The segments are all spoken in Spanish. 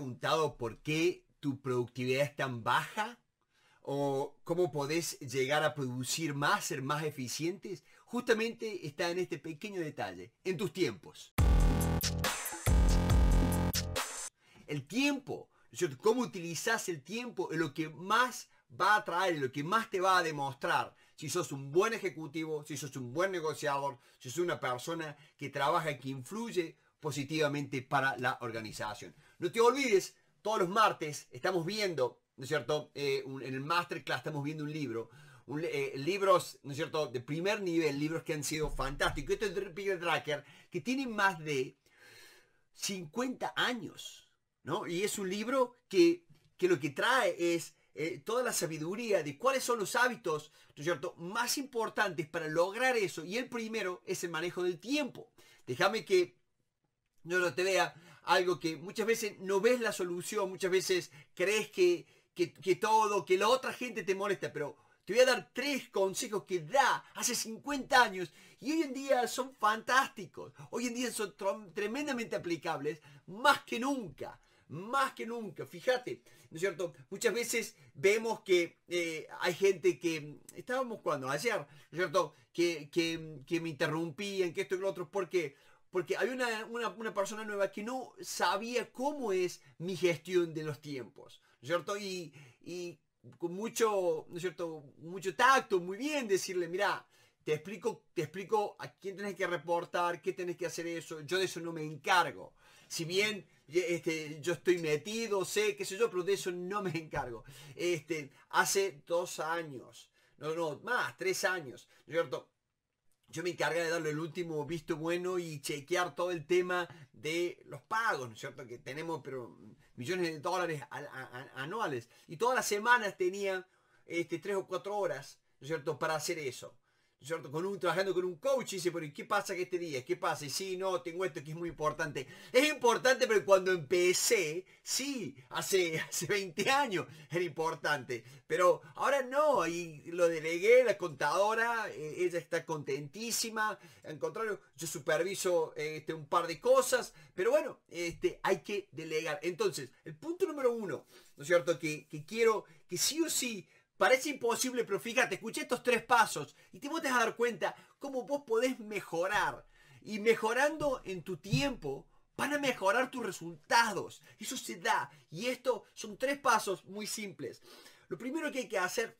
preguntado por qué tu productividad es tan baja? ¿O cómo podés llegar a producir más, ser más eficientes? Justamente está en este pequeño detalle, en tus tiempos. El tiempo, cómo utilizas el tiempo es lo que más va a traer, lo que más te va a demostrar si sos un buen ejecutivo, si sos un buen negociador, si sos una persona que trabaja, que influye positivamente para la organización. No te olvides, todos los martes estamos viendo, ¿no es cierto? Eh, en el masterclass estamos viendo un libro. Eh, libros, ¿no es cierto?, de primer nivel, libros que han sido fantásticos. este es Peter Tracker, que tiene más de 50 años, ¿no? Y es un libro que, que lo que trae es eh, toda la sabiduría de cuáles son los hábitos, ¿no es cierto?, más importantes para lograr eso. Y el primero es el manejo del tiempo. Déjame que no lo te vea, algo que muchas veces no ves la solución, muchas veces crees que, que, todo, que la otra gente te molesta, pero te voy a dar tres consejos que da hace 50 años y hoy en día son fantásticos, hoy en día son tremendamente aplicables, más que nunca. Más que nunca, fíjate, ¿no es cierto? Muchas veces vemos que eh, hay gente que, estábamos cuando, ayer, ¿no es cierto? Que, que me interrumpían, que esto y lo otro, porque porque hay una, persona nueva que no sabía cómo es mi gestión de los tiempos, ¿no es cierto? Y, con mucho, ¿no es cierto? Mucho tacto, muy bien decirle, mira, te explico, te explico a quién tenés que reportar, qué tenés que hacer eso, yo de eso no me encargo. Si bien eh, este, yo estoy metido, sé, qué sé yo, pero de eso no me encargo. Este, hace dos años, no, no, más, tres años, ¿no es cierto? yo me encargué de darle el último visto bueno y chequear todo el tema de los pagos, ¿no es cierto? Que tenemos pero millones de dólares anuales. Y todas las semanas tenía este, tres o cuatro horas, ¿no es cierto?, para hacer eso. Con un, trabajando con un coach y dice, pero ¿qué pasa que este día? ¿Qué pasa? Y sí, no, tengo esto que es muy importante. Es importante, pero cuando empecé, sí, hace, hace 20 años era importante. Pero ahora no, y lo delegué, la contadora, e, ella está contentísima. Al contrario, yo superviso este, un par de cosas, pero bueno, este, hay que delegar. Entonces, el punto número uno, ¿no es cierto? Que, que quiero que sí o sí Parece imposible, pero fíjate, escuché estos tres pasos y te vas a dar cuenta cómo vos podés mejorar. Y mejorando en tu tiempo, van a mejorar tus resultados. Eso se da. Y esto son tres pasos muy simples. Lo primero que hay que hacer,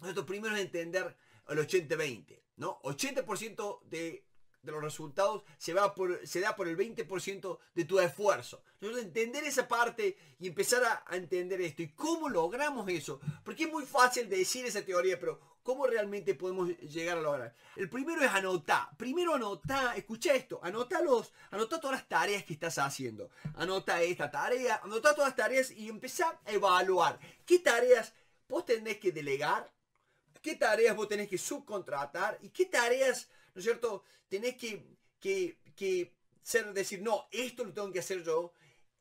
lo primero es entender el 80-20, ¿no? 80% de de los resultados se, va por, se da por el 20% de tu esfuerzo. Entonces, entender esa parte y empezar a, entender esto. ¿Y cómo logramos eso? Porque es muy fácil decir esa teoría, pero ¿cómo realmente podemos llegar a lograr? El primero es anotar. Primero anota escucha esto, anota, los, anota todas las tareas que estás haciendo. Anota esta tarea, anota todas las tareas y empezar a evaluar. ¿Qué tareas vos tenés que delegar? ¿Qué tareas vos tenés que subcontratar? ¿Y qué tareas ¿no es cierto? Tenés que, ser, decir, no, esto lo tengo que hacer yo,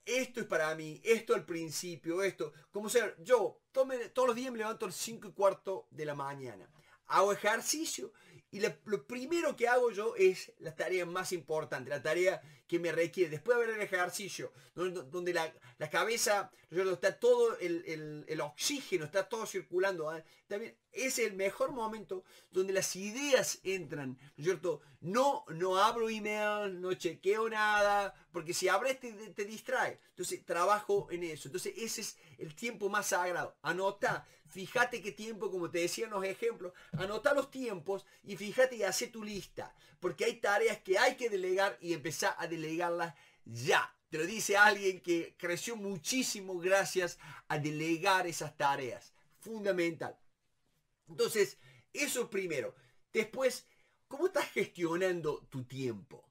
esto es para mí, esto al principio, esto. Como ser, yo todos los días me levanto a las 5 y cuarto de la mañana. Hago ejercicio y lo primero que hago yo es la tarea más importante, la tarea que me requiere. Después de haber el ejercicio, donde, la, la, cabeza, está todo el, oxígeno, está todo circulando. ¿eh? También es el mejor momento donde las ideas entran, ¿no cierto? No, no abro email, no chequeo nada, porque si abres te, te distrae. Entonces trabajo en eso. Entonces ese es el tiempo más sagrado. Anota fíjate qué tiempo, como te decía en los ejemplos, anota los tiempos y fíjate y hace tu lista, porque hay tareas que hay que delegar y empezar a delegarlas ya. Te lo dice alguien que creció muchísimo gracias a delegar esas tareas. Fundamental. Entonces, eso primero. Después, ¿cómo estás gestionando tu tiempo?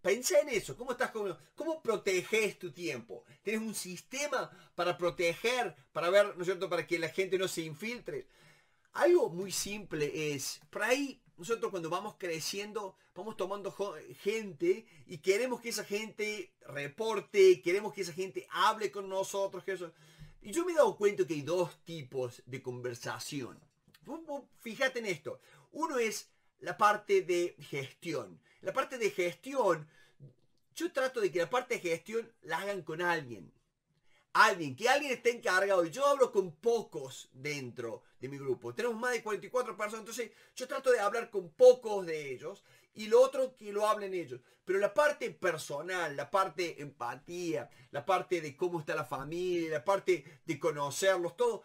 Pensá en eso, ¿cómo estás ¿Cómo proteges tu tiempo? ¿Tienes un sistema para proteger, para ver, ¿no es cierto?, para que la gente no se infiltre. Algo muy simple es, por ahí nosotros cuando vamos creciendo, vamos tomando gente y queremos que esa gente reporte, queremos que esa gente hable con nosotros, eso. Y yo me he dado cuenta que hay dos tipos de conversación. Fíjate en esto. Uno es la parte de gestión. La parte de gestión, yo trato de que la parte de gestión la hagan con alguien. Alguien, que alguien esté encargado. Yo hablo con pocos dentro de mi grupo. Tenemos más de 44 personas, entonces yo trato de hablar con pocos de ellos y lo otro que lo hablen ellos. Pero la parte personal, la parte empatía, la parte de cómo está la familia, la parte de conocerlos, todo,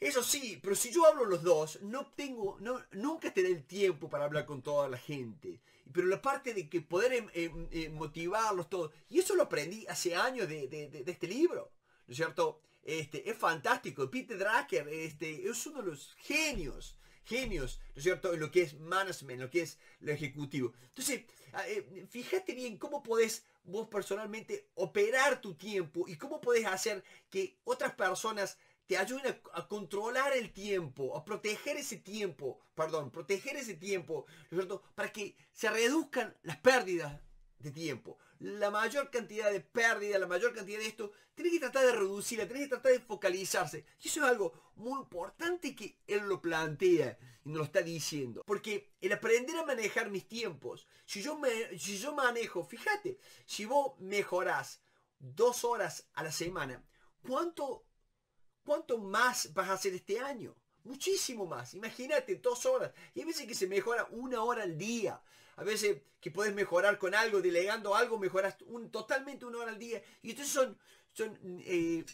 eso sí, pero si yo hablo los dos, no tengo, no, nunca tendré el tiempo para hablar con toda la gente pero la parte de que poder em, em, eh, motivarlos, todo. Y eso lo aprendí hace años de, este libro, ¿no es cierto? Este, es fantástico. Peter Drucker este, es uno de los genios, genios, ¿no es cierto?, en lo que es management, en lo que es lo ejecutivo. Entonces, eh, fíjate bien cómo podés vos personalmente operar tu tiempo y cómo podés hacer que otras personas te ayuden a, controlar el tiempo, a proteger ese tiempo, perdón, proteger ese tiempo, cierto? Para que se reduzcan las pérdidas de tiempo. La mayor cantidad de pérdida, la mayor cantidad de esto, tiene que tratar de reducirla, tiene que tratar de focalizarse. Y eso es algo muy importante que él lo plantea y nos lo está diciendo. Porque el aprender a manejar mis tiempos, si yo, me, si yo manejo, fíjate, si vos mejorás dos horas a la semana, ¿cuánto ¿Cuánto más vas a hacer este año? Muchísimo más. Imagínate dos horas. Y hay veces que se mejora una hora al día. A veces que puedes mejorar con algo, delegando algo, mejoras un, totalmente una hora al día. Y entonces son, son eh,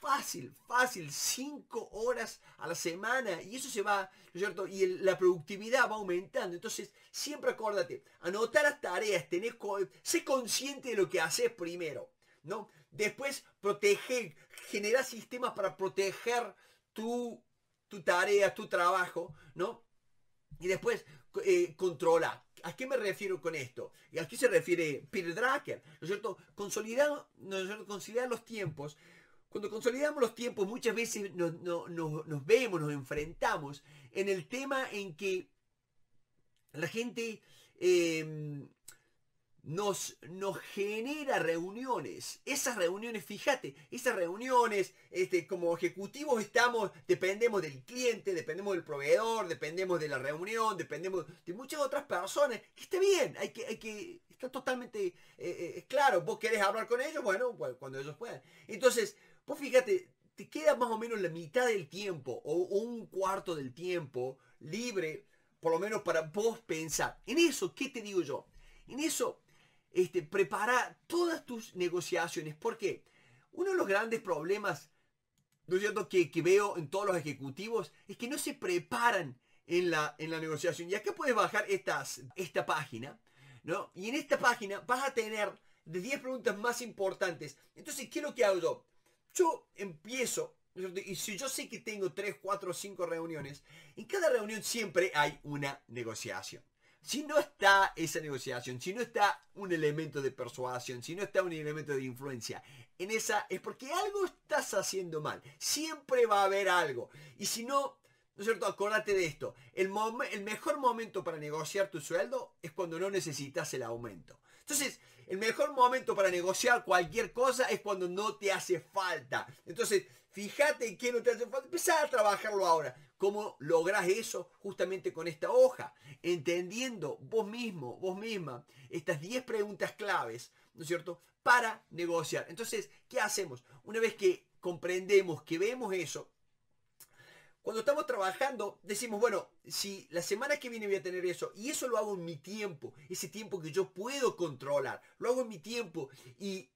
fácil, fácil, cinco horas a la semana. Y eso se va, ¿no es cierto? Y la productividad va aumentando. Entonces, siempre acuérdate, anotar las tareas, tenés, sé consciente de lo que haces primero. Después, proteger, generar sistemas para proteger tu, tarea, tu trabajo, ¿no? Y después, eh, controlar. controla. ¿A qué me refiero con esto? ¿Y a qué se refiere Peter Drucker? ¿No es cierto? Consolidar, los tiempos. Cuando consolidamos los tiempos, muchas veces nos, vemos, nos enfrentamos en el tema en que la gente em, nos, nos genera reuniones. Esas reuniones, fíjate, esas reuniones, este, como ejecutivos estamos, dependemos del cliente, dependemos del proveedor, dependemos de la reunión, dependemos de muchas otras personas. está bien, hay que, hay que, está totalmente eh, eh, claro, vos querés hablar con ellos, bueno, cuando ellos puedan. Entonces, vos fíjate, te queda más o menos la mitad del tiempo o, un cuarto del tiempo libre, por lo menos para vos pensar. En eso, ¿qué te digo yo? En eso preparar este, prepara todas tus negociaciones. Porque uno de los grandes problemas, que, veo en todos los ejecutivos es que no se preparan en la, en la negociación. Y acá puedes bajar esta página, ¿no? Y en esta página vas a tener de 10 preguntas más importantes. Entonces, ¿qué es lo que hago yo? Yo empiezo y si yo sé que tengo 3, 4, 5 reuniones, en cada reunión siempre hay una negociación si no está esa negociación, si no está un elemento de persuasión, si no está un elemento de influencia en esa, es porque algo estás haciendo mal. Siempre va a haber algo. Y si no, ¿no es cierto? Acordate de esto. el mejor momento para negociar tu sueldo es cuando no necesitas el aumento. Entonces, el mejor momento para negociar cualquier cosa es cuando no te hace falta. Entonces, fíjate que no te hace falta. empezar a trabajarlo ahora. ¿Cómo lográs eso? Justamente con esta hoja. Entendiendo vos mismo, vos misma, estas 10 preguntas claves, ¿no es cierto? Para negociar. Entonces, ¿qué hacemos? Una vez que comprendemos, que vemos eso, cuando estamos trabajando, decimos, bueno, si la semana que viene voy a tener eso, y eso lo hago en mi tiempo, ese tiempo que yo puedo controlar, lo hago en mi tiempo y,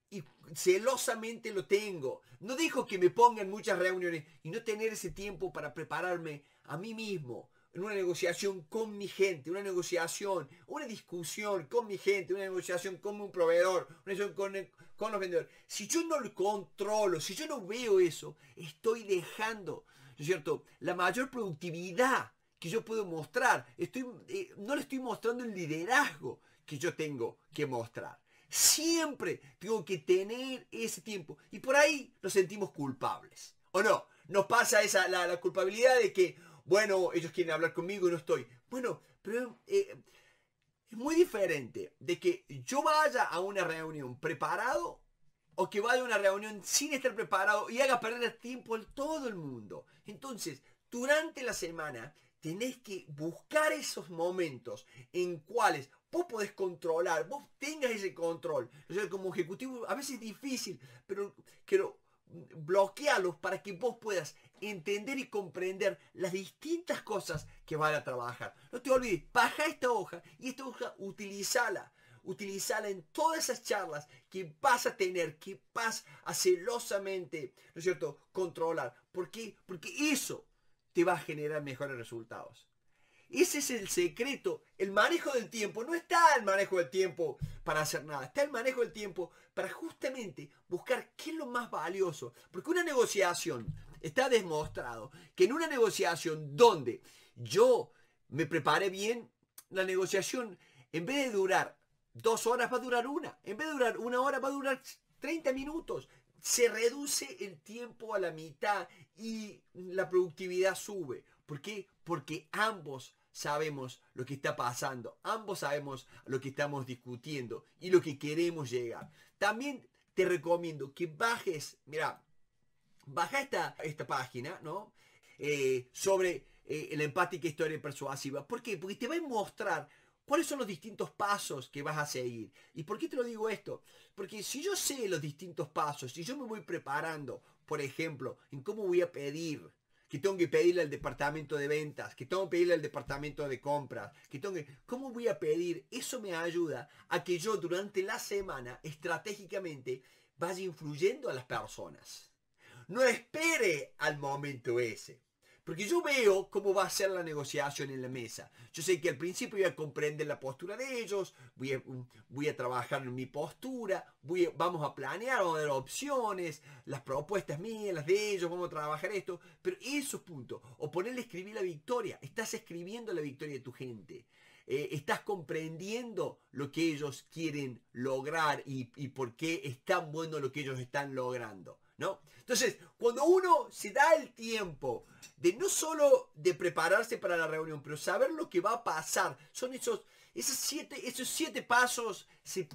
celosamente lo tengo. No dejo que me pongan muchas reuniones y no tener ese tiempo para prepararme a mí mismo en una negociación con mi gente, una negociación, una discusión con mi gente, una negociación con un proveedor, una negociación con, con los vendedores. Si yo no lo controlo, si yo no veo eso, estoy dejando es cierto? La mayor productividad que yo puedo mostrar, estoy, eh, no le estoy mostrando el liderazgo que yo tengo que mostrar. Siempre tengo que tener ese tiempo. Y por ahí nos sentimos culpables. ¿O no? Nos pasa esa, la, culpabilidad de que, bueno, ellos quieren hablar conmigo y no estoy. Bueno, pero eh, es muy diferente de que yo vaya a una reunión preparado o que vaya a una reunión sin estar preparado y haga perder el tiempo a todo el mundo. Entonces, durante la semana tenés que buscar esos momentos en cuales vos podés controlar, vos tengas ese control. O sea, como ejecutivo a veces es difícil, pero quiero bloquearlos para que vos puedas entender y comprender las distintas cosas que van a trabajar. No te olvides, baja esta hoja y esta hoja utilízala utilizarla en todas esas charlas que vas a tener, que vas a celosamente, ¿no es cierto?, controlar. ¿Por qué? Porque eso te va a generar mejores resultados. Ese es el secreto. El manejo del tiempo. No está el manejo del tiempo para hacer nada. Está el manejo del tiempo para justamente buscar qué es lo más valioso. Porque una negociación está demostrado que en una negociación donde yo me prepare bien, la negociación, en vez de durar Dos horas va a durar una. En vez de durar una hora, va a durar 30 minutos. Se reduce el tiempo a la mitad y la productividad sube. ¿Por qué? Porque ambos sabemos lo que está pasando. Ambos sabemos lo que estamos discutiendo y lo que queremos llegar. También te recomiendo que bajes, mira, baja esta, esta página, ¿no? Eh, sobre eh, la empática historia persuasiva. ¿Por qué? Porque te va a mostrar ¿Cuáles son los distintos pasos que vas a seguir? ¿Y por qué te lo digo esto? Porque si yo sé los distintos pasos, si yo me voy preparando, por ejemplo, en cómo voy a pedir, que tengo que pedirle al departamento de ventas, que tengo que pedirle al departamento de compras, que tengo que... ¿Cómo voy a pedir? Eso me ayuda a que yo durante la semana estratégicamente vaya influyendo a las personas. No espere al momento ese. Porque yo veo cómo va a ser la negociación en la mesa. Yo sé que al principio voy a comprender la postura de ellos, voy a, mm, trabajar en mi postura, vamos a planear, vamos a ver opciones, las propuestas mías, las de ellos, vamos a trabajar esto. Pero esos puntos, o ponerle escribir la victoria, estás escribiendo la victoria de tu gente. Eh, estás comprendiendo lo que ellos quieren lograr y, y por qué es tan bueno lo que ellos están logrando. ¿no? Entonces, cuando uno se da el tiempo de no solo de prepararse para la reunión, pero saber lo que va a pasar, son esos, esos, siete, esos siete pasos, se,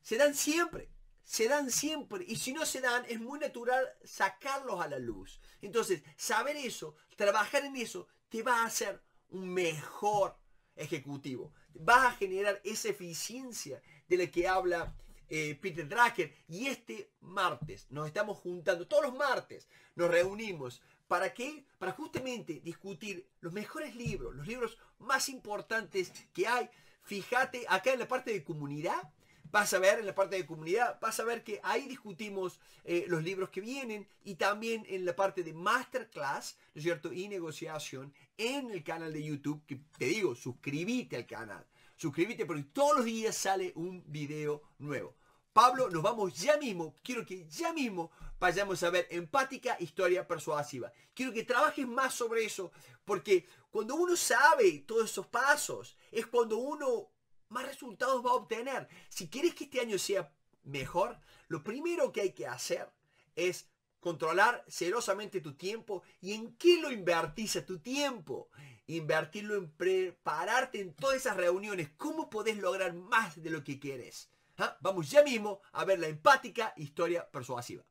se dan siempre, se dan siempre, y si no se dan, es muy natural sacarlos a la luz. Entonces, saber eso, trabajar en eso, te va a hacer un mejor ejecutivo. Vas a generar esa eficiencia de la que habla eh, Peter Draker, Y este martes nos estamos juntando, todos los martes nos reunimos. ¿Para que Para justamente discutir los mejores libros, los libros más importantes que hay. Fíjate acá en la parte de comunidad, vas a ver en la parte de comunidad, vas a ver que ahí discutimos eh, los libros que vienen y también en la parte de masterclass, cierto? Y negociación en el canal de YouTube, que te digo, suscríbete al canal suscríbete porque todos los días sale un video nuevo. Pablo, nos vamos ya mismo. Quiero que ya mismo vayamos a ver empática historia persuasiva. Quiero que trabajes más sobre eso porque cuando uno sabe todos esos pasos es cuando uno más resultados va a obtener. Si quieres que este año sea mejor, lo primero que hay que hacer es Controlar celosamente tu tiempo y en qué lo invertís a tu tiempo. Invertirlo en prepararte en todas esas reuniones. ¿Cómo podés lograr más de lo que quieres? ¿Ah? Vamos ya mismo a ver la empática historia persuasiva.